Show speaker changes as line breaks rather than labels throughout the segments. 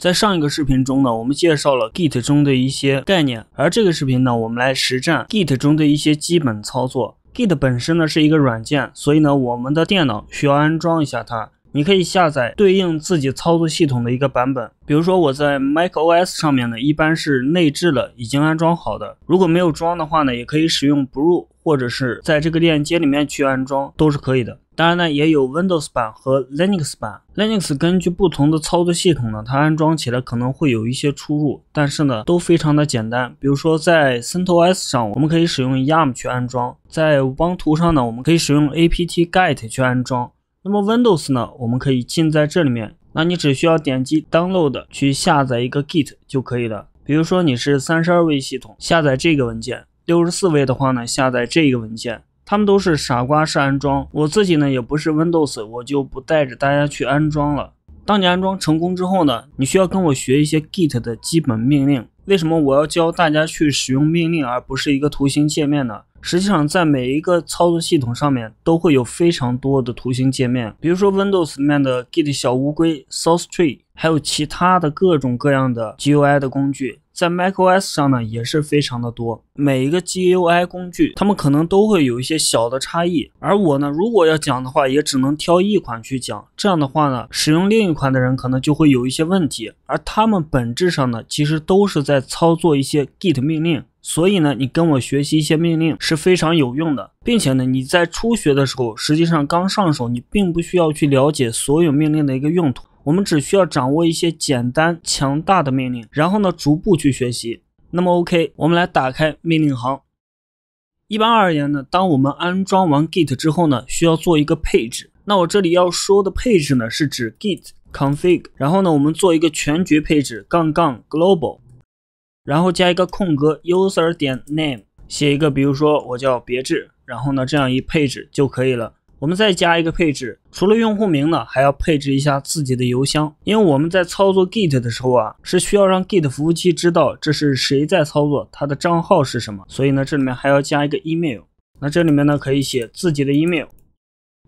在上一个视频中呢，我们介绍了 Git 中的一些概念，而这个视频呢，我们来实战 Git 中的一些基本操作。Git 本身呢是一个软件，所以呢，我们的电脑需要安装一下它。你可以下载对应自己操作系统的一个版本，比如说我在 macOS 上面呢，一般是内置了已经安装好的。如果没有装的话呢，也可以使用 brew。或者是在这个链接里面去安装都是可以的。当然呢，也有 Windows 版和 Linux 版。Linux 根据不同的操作系统呢，它安装起来可能会有一些出入，但是呢，都非常的简单。比如说在 CentOS 上，我们可以使用 yum 去安装；在 Ubuntu 上呢，我们可以使用 apt-get 去安装。那么 Windows 呢，我们可以进在这里面，那你只需要点击 download 去下载一个 git 就可以了。比如说你是三十二位系统，下载这个文件。六十四位的话呢，下载这个文件，他们都是傻瓜式安装。我自己呢也不是 Windows，我就不带着大家去安装了。当你安装成功之后呢，你需要跟我学一些 Git 的基本命令。为什么我要教大家去使用命令，而不是一个图形界面呢？实际上，在每一个操作系统上面都会有非常多的图形界面，比如说 Windows 里面的 Git 小乌龟、SourceTree。还有其他的各种各样的 GUI 的工具，在 macOS 上呢也是非常的多。每一个 GUI 工具，他们可能都会有一些小的差异。而我呢，如果要讲的话，也只能挑一款去讲。这样的话呢，使用另一款的人可能就会有一些问题。而他们本质上呢，其实都是在操作一些 Git 命令。所以呢，你跟我学习一些命令是非常有用的，并且呢，你在初学的时候，实际上刚上手，你并不需要去了解所有命令的一个用途。我们只需要掌握一些简单强大的命令，然后呢，逐步去学习。那么，OK，我们来打开命令行。一般而言呢，当我们安装完 Git 之后呢，需要做一个配置。那我这里要说的配置呢，是指 Git config。然后呢，我们做一个全局配置，杠杠 global，然后加一个空格 user 点 name，写一个，比如说我叫别致。然后呢，这样一配置就可以了。我们再加一个配置，除了用户名呢，还要配置一下自己的邮箱，因为我们在操作 Git 的时候啊，是需要让 Git 服务器知道这是谁在操作，它的账号是什么，所以呢，这里面还要加一个 email。那这里面呢，可以写自己的 email。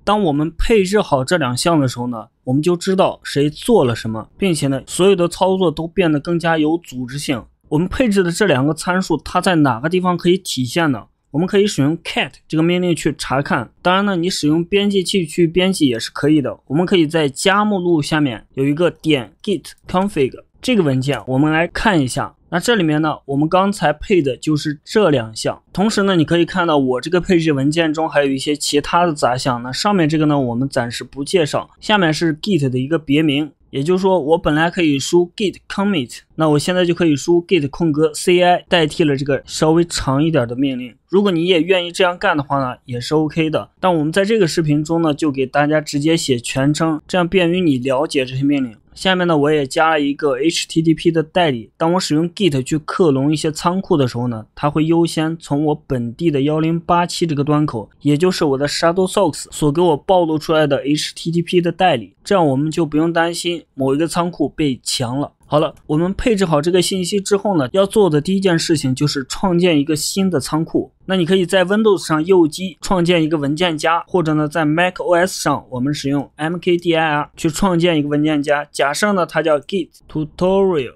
当我们配置好这两项的时候呢，我们就知道谁做了什么，并且呢，所有的操作都变得更加有组织性。我们配置的这两个参数，它在哪个地方可以体现呢？我们可以使用 cat 这个命令去查看，当然呢，你使用编辑器去编辑也是可以的。我们可以在加目录下面有一个点 git config 这个文件，我们来看一下。那这里面呢，我们刚才配的就是这两项。同时呢，你可以看到我这个配置文件中还有一些其他的杂项。那上面这个呢，我们暂时不介绍。下面是 git 的一个别名。也就是说，我本来可以输 git commit，那我现在就可以输 git 空格 ci 代替了这个稍微长一点的命令。如果你也愿意这样干的话呢，也是 OK 的。但我们在这个视频中呢，就给大家直接写全称，这样便于你了解这些命令。下面呢，我也加了一个 HTTP 的代理。当我使用 Git 去克隆一些仓库的时候呢，它会优先从我本地的幺零八七这个端口，也就是我的 Shadowsocks 所给我暴露出来的 HTTP 的代理，这样我们就不用担心某一个仓库被强了。好了，我们配置好这个信息之后呢，要做的第一件事情就是创建一个新的仓库。那你可以在 Windows 上右击创建一个文件夹，或者呢在 Mac OS 上我们使用 mkdir 去创建一个文件夹。假设呢它叫 git tutorial。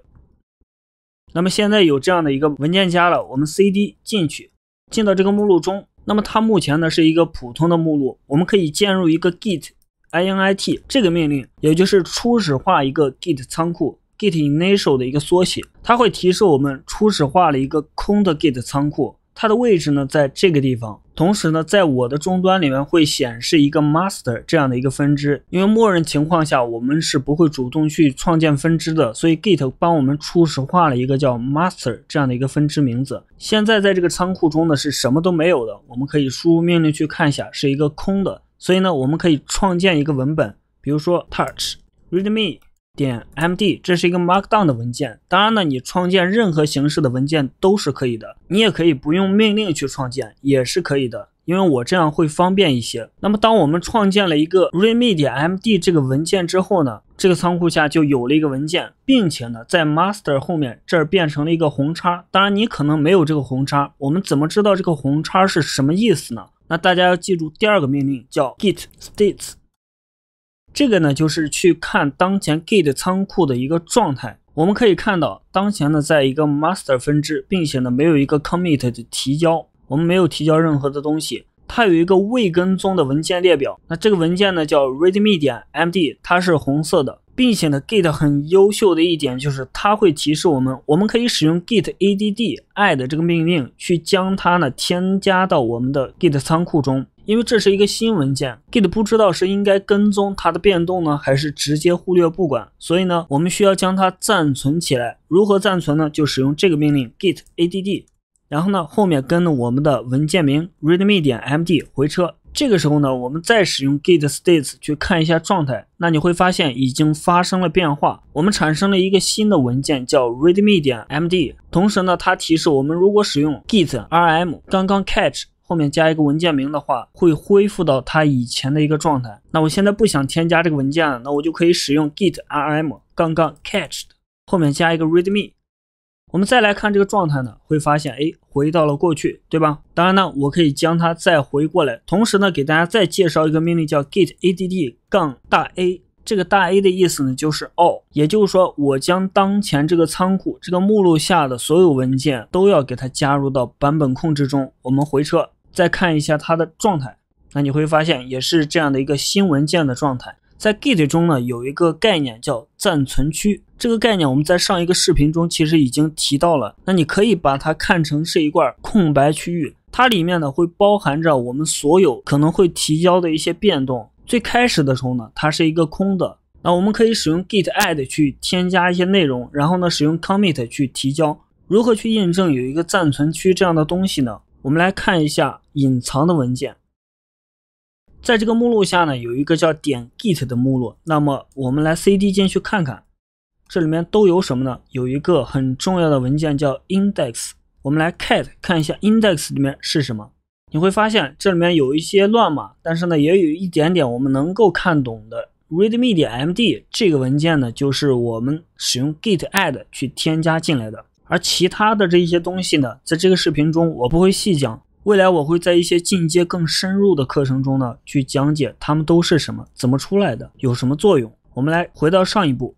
那么现在有这样的一个文件夹了，我们 cd 进去，进到这个目录中。那么它目前呢是一个普通的目录，我们可以进入一个 git init 这个命令，也就是初始化一个 git 仓库。git init i a l 的一个缩写，它会提示我们初始化了一个空的 git 仓库，它的位置呢在这个地方。同时呢，在我的终端里面会显示一个 master 这样的一个分支，因为默认情况下我们是不会主动去创建分支的，所以 git 帮我们初始化了一个叫 master 这样的一个分支名字。现在在这个仓库中呢是什么都没有的，我们可以输入命令去看一下，是一个空的。所以呢，我们可以创建一个文本，比如说 touch readme。点 md 这是一个 markdown 的文件，当然呢，你创建任何形式的文件都是可以的，你也可以不用命令去创建，也是可以的，因为我这样会方便一些。那么当我们创建了一个 readme 点 md 这个文件之后呢，这个仓库下就有了一个文件，并且呢，在 master 后面这儿变成了一个红叉，当然你可能没有这个红叉，我们怎么知道这个红叉是什么意思呢？那大家要记住第二个命令叫 git s t a t e s 这个呢，就是去看当前 Git 仓库的一个状态。我们可以看到，当前呢，在一个 Master 分支，并且呢，没有一个 Commit 的提交，我们没有提交任何的东西。它有一个未跟踪的文件列表。那这个文件呢，叫 README.md，它是红色的，并且呢，Git 很优秀的一点就是，它会提示我们，我们可以使用 Git add add 这个命令去将它呢添加到我们的 Git 仓库中。因为这是一个新文件，Git 不知道是应该跟踪它的变动呢，还是直接忽略不管，所以呢，我们需要将它暂存起来。如何暂存呢？就使用这个命令：git add，然后呢，后面跟着我们的文件名：readme.md，回车。这个时候呢，我们再使用 git s t a t e s 去看一下状态，那你会发现已经发生了变化，我们产生了一个新的文件叫 readme.md。同时呢，它提示我们，如果使用 git rm 刚刚 catch。后面加一个文件名的话，会恢复到它以前的一个状态。那我现在不想添加这个文件了，那我就可以使用 git rm --cached t 后面加一个 readme。我们再来看这个状态呢，会发现哎，回到了过去，对吧？当然呢，我可以将它再回过来。同时呢，给大家再介绍一个命令叫 git add 杠大 A。这个大 A 的意思呢，就是 all，也就是说我将当前这个仓库这个目录下的所有文件都要给它加入到版本控制中。我们回车。再看一下它的状态，那你会发现也是这样的一个新文件的状态。在 Git 中呢，有一个概念叫暂存区，这个概念我们在上一个视频中其实已经提到了。那你可以把它看成是一块空白区域，它里面呢会包含着我们所有可能会提交的一些变动。最开始的时候呢，它是一个空的。那我们可以使用 Git add 去添加一些内容，然后呢使用 Commit 去提交。如何去验证有一个暂存区这样的东西呢？我们来看一下。隐藏的文件，在这个目录下呢，有一个叫点 git 的目录。那么我们来 cd 进去看看，这里面都有什么呢？有一个很重要的文件叫 index。我们来 cat 看一下 index 里面是什么。你会发现这里面有一些乱码，但是呢，也有一点点我们能够看懂的。readme.md 这个文件呢，就是我们使用 git add 去添加进来的。而其他的这一些东西呢，在这个视频中我不会细讲。未来我会在一些进阶更深入的课程中呢，去讲解它们都是什么，怎么出来的，有什么作用。我们来回到上一步。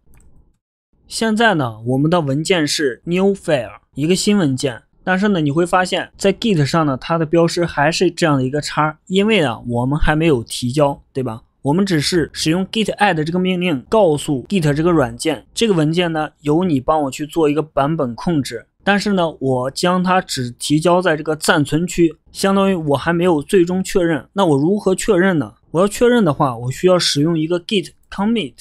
现在呢，我们的文件是 new file，一个新文件。但是呢，你会发现在 Git 上呢，它的标识还是这样的一个叉，因为啊，我们还没有提交，对吧？我们只是使用 Git add 这个命令，告诉 Git 这个软件，这个文件呢，由你帮我去做一个版本控制。但是呢，我将它只提交在这个暂存区，相当于我还没有最终确认。那我如何确认呢？我要确认的话，我需要使用一个 git commit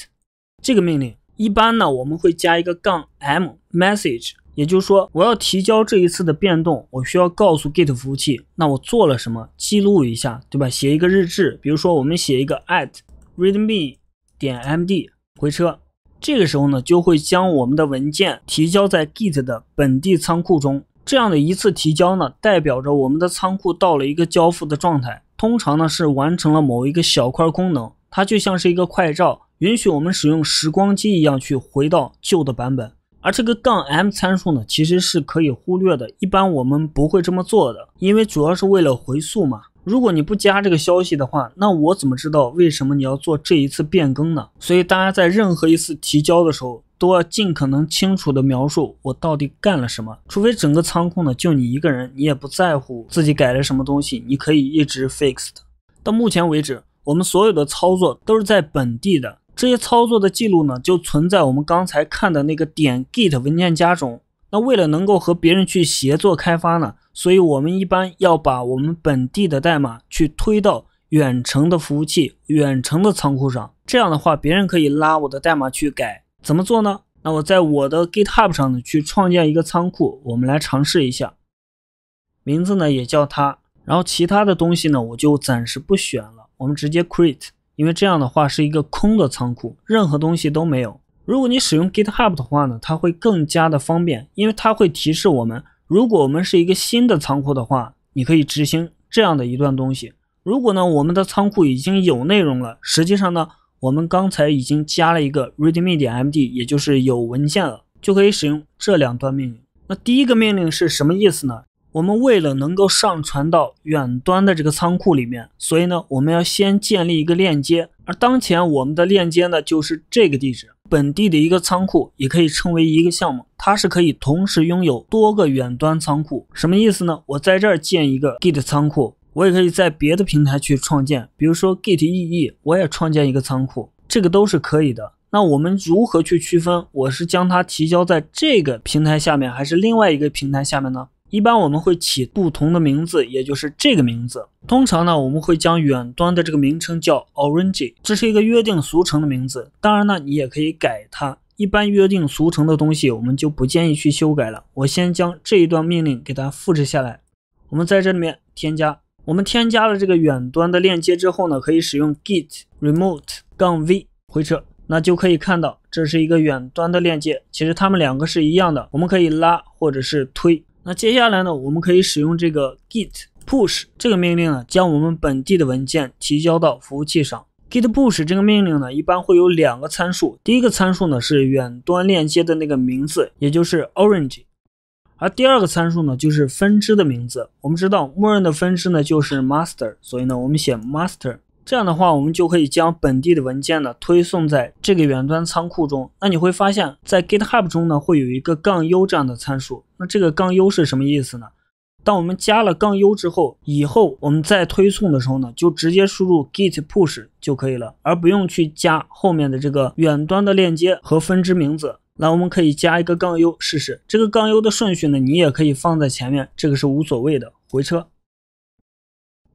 这个命令。一般呢，我们会加一个杠 m message，也就是说，我要提交这一次的变动，我需要告诉 git 服务器，那我做了什么，记录一下，对吧？写一个日志，比如说我们写一个 at readme 点 md 回车。这个时候呢，就会将我们的文件提交在 Git 的本地仓库中。这样的一次提交呢，代表着我们的仓库到了一个交付的状态。通常呢，是完成了某一个小块功能，它就像是一个快照，允许我们使用时光机一样去回到旧的版本。而这个杠 M 参数呢，其实是可以忽略的，一般我们不会这么做的，因为主要是为了回溯嘛。如果你不加这个消息的话，那我怎么知道为什么你要做这一次变更呢？所以大家在任何一次提交的时候，都要尽可能清楚的描述我到底干了什么。除非整个仓库呢就你一个人，你也不在乎自己改了什么东西，你可以一直 fixed。到目前为止，我们所有的操作都是在本地的，这些操作的记录呢就存在我们刚才看的那个点 get 文件夹中。那为了能够和别人去协作开发呢？所以，我们一般要把我们本地的代码去推到远程的服务器、远程的仓库上。这样的话，别人可以拉我的代码去改。怎么做呢？那我在我的 GitHub 上呢，去创建一个仓库。我们来尝试一下，名字呢也叫它。然后其他的东西呢，我就暂时不选了。我们直接 Create，因为这样的话是一个空的仓库，任何东西都没有。如果你使用 GitHub 的话呢，它会更加的方便，因为它会提示我们。如果我们是一个新的仓库的话，你可以执行这样的一段东西。如果呢我们的仓库已经有内容了，实际上呢我们刚才已经加了一个 README.md，也就是有文件了，就可以使用这两段命令。那第一个命令是什么意思呢？我们为了能够上传到远端的这个仓库里面，所以呢我们要先建立一个链接，而当前我们的链接呢就是这个地址。本地的一个仓库也可以称为一个项目，它是可以同时拥有多个远端仓库。什么意思呢？我在这儿建一个 Git 仓库，我也可以在别的平台去创建，比如说 Git EE，我也创建一个仓库，这个都是可以的。那我们如何去区分我是将它提交在这个平台下面，还是另外一个平台下面呢？一般我们会起不同的名字，也就是这个名字。通常呢，我们会将远端的这个名称叫 orange，这是一个约定俗成的名字。当然呢，你也可以改它。一般约定俗成的东西，我们就不建议去修改了。我先将这一段命令给它复制下来。我们在这里面添加，我们添加了这个远端的链接之后呢，可以使用 git remote 杠 -v 回车，那就可以看到这是一个远端的链接。其实它们两个是一样的，我们可以拉或者是推。那接下来呢，我们可以使用这个 git push 这个命令呢，将我们本地的文件提交到服务器上。git push 这个命令呢，一般会有两个参数，第一个参数呢是远端链接的那个名字，也就是 orange，而第二个参数呢就是分支的名字。我们知道默认的分支呢就是 master，所以呢我们写 master。这样的话，我们就可以将本地的文件呢推送在这个远端仓库中。那你会发现，在 GitHub 中呢会有一个杠 U 这样的参数。那这个杠 U 是什么意思呢？当我们加了杠 U 之后，以后我们在推送的时候呢，就直接输入 git push 就可以了，而不用去加后面的这个远端的链接和分支名字。那我们可以加一个杠 U 试试。这个杠 U 的顺序呢，你也可以放在前面，这个是无所谓的。回车。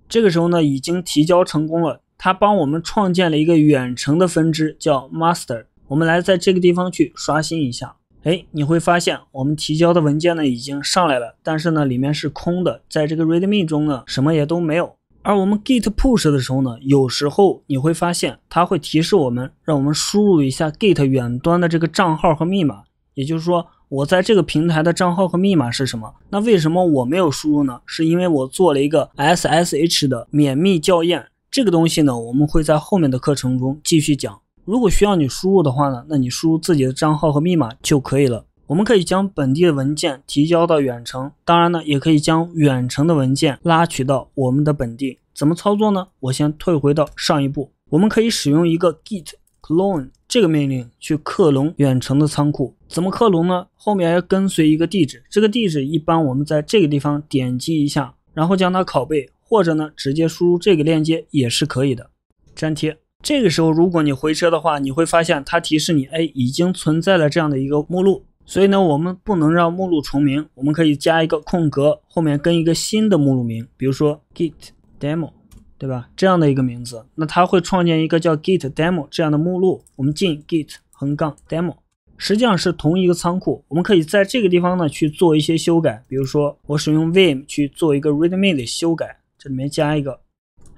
这个时候呢，已经提交成功了。他帮我们创建了一个远程的分支，叫 master。我们来在这个地方去刷新一下。哎，你会发现我们提交的文件呢已经上来了，但是呢里面是空的。在这个 README 中呢什么也都没有。而我们 git push 的时候呢，有时候你会发现它会提示我们，让我们输入一下 git 远端的这个账号和密码。也就是说，我在这个平台的账号和密码是什么？那为什么我没有输入呢？是因为我做了一个 SSH 的免密校验。这个东西呢，我们会在后面的课程中继续讲。如果需要你输入的话呢，那你输入自己的账号和密码就可以了。我们可以将本地的文件提交到远程，当然呢，也可以将远程的文件拉取到我们的本地。怎么操作呢？我先退回到上一步，我们可以使用一个 git clone 这个命令去克隆远程的仓库。怎么克隆呢？后面要跟随一个地址，这个地址一般我们在这个地方点击一下，然后将它拷贝。或者呢，直接输入这个链接也是可以的。粘贴。这个时候，如果你回车的话，你会发现它提示你，哎，已经存在了这样的一个目录。所以呢，我们不能让目录重名。我们可以加一个空格，后面跟一个新的目录名，比如说 git demo，对吧？这样的一个名字，那它会创建一个叫 git demo 这样的目录。我们进 git 横杠 demo，实际上是同一个仓库。我们可以在这个地方呢去做一些修改，比如说我使用 vim 去做一个 README 的修改。这里面加一个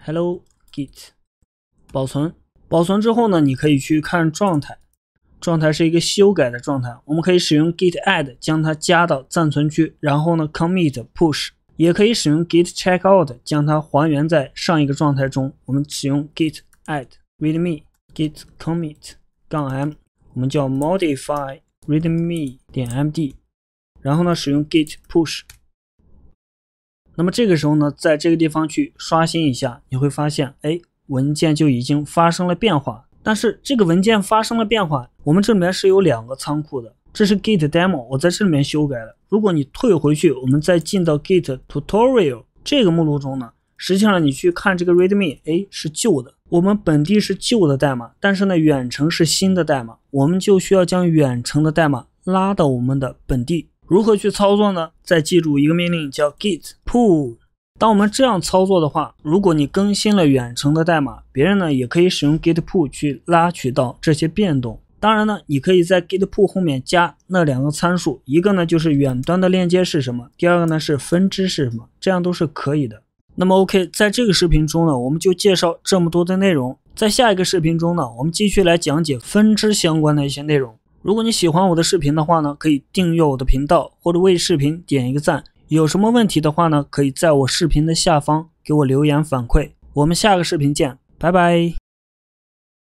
hello git，保存，保存之后呢，你可以去看状态，状态是一个修改的状态，我们可以使用 git add 将它加到暂存区，然后呢 commit push，也可以使用 git checkout 将它还原在上一个状态中。我们使用 git add readme git commit 杠 -m 我们叫 modify readme 点 md，然后呢使用 git push。那么这个时候呢，在这个地方去刷新一下，你会发现，哎，文件就已经发生了变化。但是这个文件发生了变化，我们这里面是有两个仓库的，这是 Git demo，我在这里面修改了。如果你退回去，我们再进到 Git tutorial 这个目录中呢，实际上你去看这个 README，哎，是旧的，我们本地是旧的代码，但是呢，远程是新的代码，我们就需要将远程的代码拉到我们的本地。如何去操作呢？再记住一个命令叫 git pull。当我们这样操作的话，如果你更新了远程的代码，别人呢也可以使用 git pull 去拉取到这些变动。当然呢，你可以在 git pull 后面加那两个参数，一个呢就是远端的链接是什么，第二个呢是分支是什么，这样都是可以的。那么 OK，在这个视频中呢，我们就介绍这么多的内容。在下一个视频中呢，我们继续来讲解分支相关的一些内容。如果你喜欢我的视频的话呢，可以订阅我的频道或者为视频点一个赞。有什么问题的话呢，可以在我视频的下方给我留言反馈。我们下个视频见，拜拜。